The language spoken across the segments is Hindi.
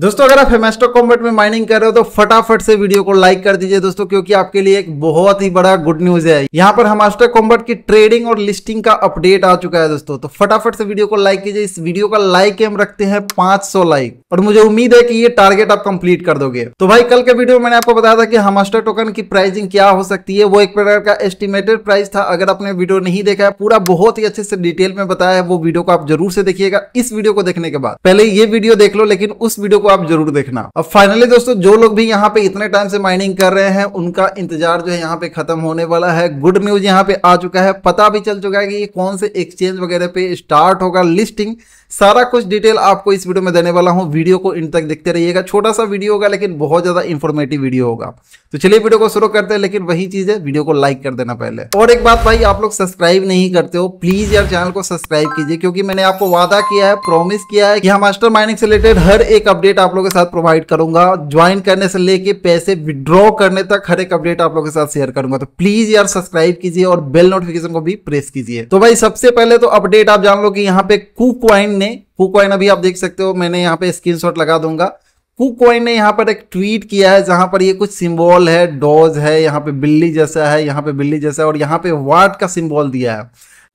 दोस्तों अगर आप हेमेस्टो कॉम्बेट में माइनिंग कर रहे हो तो फटाफट से वीडियो को लाइक कर दीजिए दोस्तों क्योंकि आपके लिए एक बहुत ही बड़ा गुड न्यूज है यहाँ पर हमास्टर कॉम्बेट की ट्रेडिंग और लिस्टिंग का अपडेट आ चुका है दोस्तों तो फटाफट से वीडियो को लाइक कीजिए इस वीडियो का लाइक हम रखते हैं पांच लाइक और मुझे उम्मीद है की ये टारगेट आप कम्प्लीट कर दोगे तो भाई कल के वीडियो में मैंने आपको बताया था कि हमास्टर टोकन की प्राइसिंग क्या हो सकती है वो एक प्रकार का एस्टिमेटेड प्राइस था अगर आपने वीडियो नहीं देखा है पूरा बहुत ही अच्छे से डिटेल में बताया है वो वीडियो को आप जरूर से देखिएगा इस वीडियो को देखने के बाद पहले ये वीडियो देख लो लेकिन उस वीडियो को आप जरूर देखना अब फाइनली दोस्तों जो लोग भी यहाँ पे इतने टाइम से माइनिंग कर रहे हैं उनका इंतजार जो है यहाँ पे खत्म होने वाला है गुड न्यूज यहाँ पे आ चुका है पता भी चल चुका है कि ये कौन से एक्सचेंज वगैरह पे स्टार्ट होगा लिस्टिंग सारा कुछ डिटेल आपको इस वीडियो में देने वाला हूँ वीडियो को इन तक देखते रहिएगा छोटा सा वीडियो होगा लेकिन बहुत ज्यादा इंफॉर्मेटिव वीडियो होगा तो चलिए वीडियो को शुरू करते हैं लेकिन वही चीज है वीडियो को लाइक कर देना पहले और एक बात भाई आप लोग सब्सक्राइब नहीं करते हो प्लीज यार चैनल को सब्सक्राइब कीजिए क्योंकि मैंने आपको वादा किया है प्रॉमिस किया है कि हम मास्टर माइनिंग से रिलेटेड हर एक अपडेट अपडेट आप लोगों के साथ प्रोवाइड करूंगा ज्वाइन करने से लेके पैसे विड्रॉ करने तक हर एक अपडेट आप लोगों के साथ शेयर करूंगा तो प्लीज यार सब्सक्राइब कीजिए और बेल नोटिफिकेशन को भी प्रेस कीजिए तो भाई सबसे पहले तो अपडेट आप जान लो कि यहाँ पे कुकवाइन ने कुकवाइन अभी आप देख सकते हो मैंने यहाँ पे स्क्रीन लगा दूंगा कुकवाइन ने यहाँ पर एक ट्वीट किया है जहां पर ये कुछ सिम्बॉल है डॉज है यहाँ पे बिल्ली जैसा है यहाँ पे बिल्ली जैसा है और यहाँ पे वाट का सिम्बॉल दिया है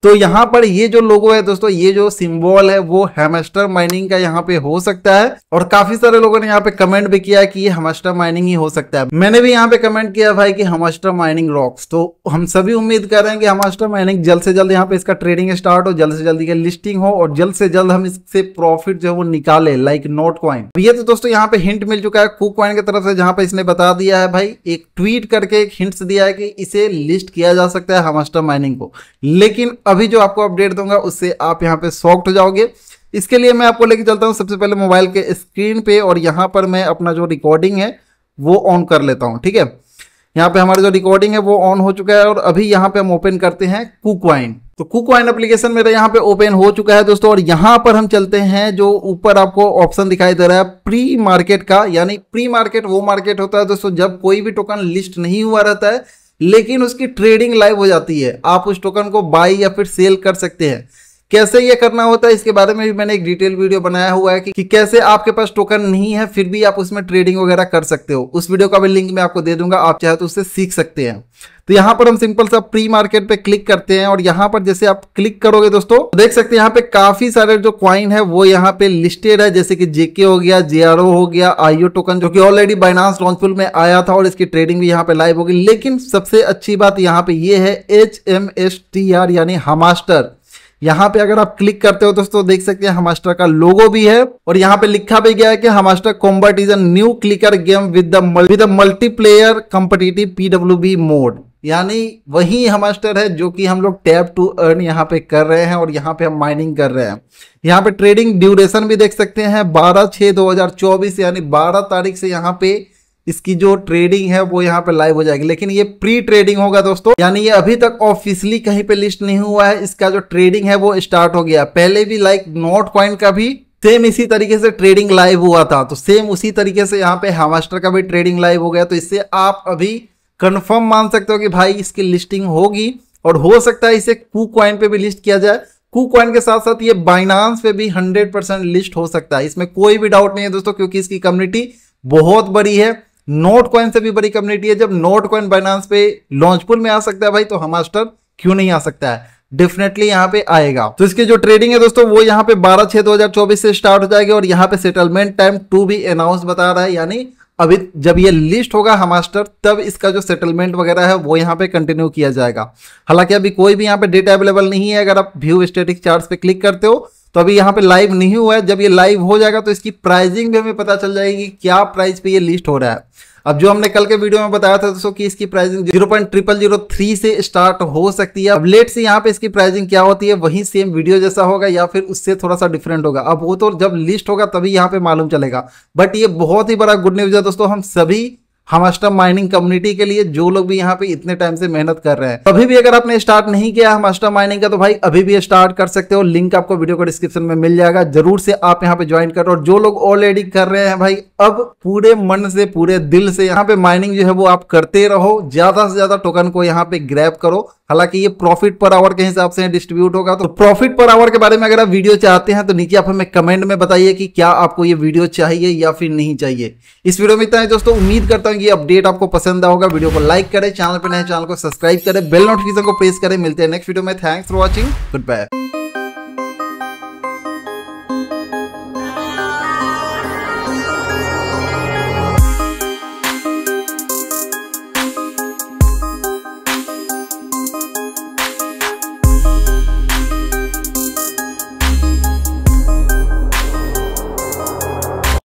तो यहाँ पर ये जो लोगो है दोस्तों ये जो सिंबल है वो हेमेस्टर माइनिंग का यहाँ पे हो सकता है और काफी सारे लोगों ने यहाँ पे कमेंट भी किया कि ये हेमेस्टर माइनिंग ही हो सकता है मैंने भी यहाँ पे कमेंट किया भाई कि हेमेस्टर माइनिंग रॉक्स तो हम सभी उम्मीद कर रहे हैं कि हेमेस्टर माइनिंग जल्द से जल्द यहाँ पे इसका ट्रेडिंग स्टार्ट हो जल्द से जल्द ये लिस्टिंग हो और जल्द से जल्द हम इससे प्रॉफिट जो है वो निकाले लाइक नोट क्वाइन ये तो दोस्तों यहाँ पे हिंट मिल चुका है कुक क्वाइन की तरफ से जहाँ पे इसने बता दिया है भाई एक ट्वीट करके एक हिंट्स दिया है कि इसे लिस्ट किया जा सकता है हेमेस्टर माइनिंग को लेकिन अभी जो आपको अपडेट दूंगा उससे आप यहाँ पे सॉफ्ट हो जाओगे इसके लिए मैं आपको लेके चलता हूँ सबसे पहले मोबाइल के स्क्रीन पे और यहाँ पर मैं अपना जो रिकॉर्डिंग है वो ऑन कर लेता हूँ ठीक है यहाँ पे हमारा जो रिकॉर्डिंग है वो ऑन हो चुका है और अभी यहाँ पे हम ओपन करते हैं कुकवाइन तो कुकवाइन एप्लीकेशन मेरा यहाँ पे ओपन हो चुका है दोस्तों और यहाँ पर हम चलते हैं जो ऊपर आपको ऑप्शन दिखाई दे रहा है प्री मार्केट का यानी प्री मार्केट वो मार्केट होता है दोस्तों जब कोई भी टोकन लिस्ट नहीं हुआ रहता है लेकिन उसकी ट्रेडिंग लाइव हो जाती है आप उस टोकन को बाई या फिर सेल कर सकते हैं कैसे ये करना होता है इसके बारे में भी मैंने एक डिटेल वीडियो बनाया हुआ है कि, कि कैसे आपके पास टोकन नहीं है फिर भी आप उसमें ट्रेडिंग वगैरह कर सकते हो उस वीडियो का भी लिंक मैं आपको दे दूंगा आप चाहे तो उससे सीख सकते हैं तो यहाँ पर हम सिंपल सा प्री मार्केट पे क्लिक करते हैं और यहाँ पर जैसे आप क्लिक करोगे दोस्तों तो देख सकते हैं यहाँ पे काफी सारे जो क्वाइन है वो यहाँ पे लिस्टेड है जैसे कि जेके हो गया जे हो गया आईओ टोकन जो कि ऑलरेडी बाइनांस लॉन्चफुल में आया था और इसकी ट्रेडिंग भी यहाँ पे लाइव होगी लेकिन सबसे अच्छी बात यहाँ पे ये है H M S T R यानी हमास्टर यहाँ पे अगर आप क्लिक करते हो दोस्तों देख सकते हैं हमास्टर का लोगो भी है और यहाँ पे लिखा भी गया है कि Hamster Kombat is a new clicker game with with multiplayer competitive P W mode यानी वही हमास्टर है जो कि हम लोग टैप टू अर्न यहाँ पे कर रहे हैं और यहाँ पे हम माइनिंग कर रहे हैं यहाँ पे ट्रेडिंग ड्यूरेशन भी देख सकते हैं बारह छः दो यानी बारह तारीख से यहाँ पे इसकी जो ट्रेडिंग है वो यहाँ पे लाइव हो जाएगी लेकिन ये प्री ट्रेडिंग होगा दोस्तों यानी ये अभी तक ऑफिशियली कहीं पे लिस्ट नहीं हुआ है इसका जो ट्रेडिंग है वो स्टार्ट हो गया पहले भी लाइक नोट कॉइन का भी सेम इसी तरीके से ट्रेडिंग लाइव हुआ था तो सेम उसी तरीके से यहाँ पे हेमास्टर का भी ट्रेडिंग लाइव हो गया तो इससे आप अभी कन्फर्म मान सकते हो कि भाई इसकी लिस्टिंग होगी और हो सकता है इसे कू कॉइन पे भी लिस्ट किया जाए कू कॉइन के साथ साथ ये बाइनांस पे भी 100 परसेंट लिस्ट हो सकता है इसमें कोई भी डाउट नहीं है दोस्तों क्योंकि इसकी कम्युनिटी बहुत बड़ी है नोट कॉइन से भी बड़ी कम्युनिटी है जब नोट कॉइन बाइनांस पे लॉन्चपुर में आ सकता है भाई तो हमास्टर क्यों नहीं आ सकता है डेफिनेटली यहाँ पे आएगा तो इसके जो ट्रेडिंग है दोस्तों वो यहाँ पे 12 छह 2024 से स्टार्ट हो जाएगी और यहाँ पे settlement time to be announce बता रहा है यानी अभी जब ये लिस्ट होगा हमास्टर तब इसका जो सेटलमेंट वगैरह है वो यहाँ पे कंटिन्यू किया जाएगा हालांकि अभी कोई भी यहाँ पे डेटा अवेलेबल नहीं है अगर आप व्यू स्टेटिक चार्ट पे क्लिक करते हो तो अभी यहाँ पे लाइव नहीं हुआ है जब ये लाइव हो जाएगा तो इसकी प्राइजिंग भी हमें पता चल जाएगी क्या प्राइस पे ये लिस्ट हो रहा है अब जो हमने कल के वीडियो में बताया था दोस्तों कि इसकी pricing zero point triple zero three से स्टार्ट हो सकती है अब लेट से यहाँ पे इसकी प्राइसिंग क्या होती है वही सेम वीडियो जैसा होगा या फिर उससे थोड़ा सा डिफरेंट होगा अब वो तो जब लिस्ट होगा तभी यहाँ पे मालूम चलेगा बट ये बहुत ही बड़ा गुड न्यूज है दोस्तों हम सभी हमास्टम माइनिंग कम्युनिटी के लिए जो लोग भी यहाँ पे इतने टाइम से मेहनत कर रहे हैं अभी भी अगर आपने स्टार्ट नहीं किया हमास्टम माइनिंग का तो भाई अभी भी स्टार्ट कर सकते हो लिंक आपको वीडियो को डिस्क्रिप्शन में मिल जाएगा जरूर से आप यहाँ पे ज्वाइन करो और जो लोग ऑलरेडी कर रहे हैं भाई अब पूरे मन से पूरे दिल से यहाँ पे माइनिंग जो है वो आप करते रहो ज्यादा से ज्यादा टोकन को यहाँ पे ग्रैप करो हालांकि ये प्रॉफिट पर आवर के हिसाब से डिस्ट्रीब्यूट होगा तो प्रॉफिट पर आवर के बारे में अगर आप वीडियो चाहते हैं तो नीचे आप हमें कमेंट में बताइए कि क्या आपको ये वीडियो चाहिए या फिर नहीं चाहिए इस वीडियो में इतना है दोस्तों उम्मीद करता हूँ करेंगे अपडेट आपको पसंद आएगा वीडियो को लाइक करें चैनल पर नए चैनल को सब्सक्राइब करें बेल नोटिफिकेशन को प्रेस करें मिलते हैं नेक्स्ट वीडियो में thanks for watching good bye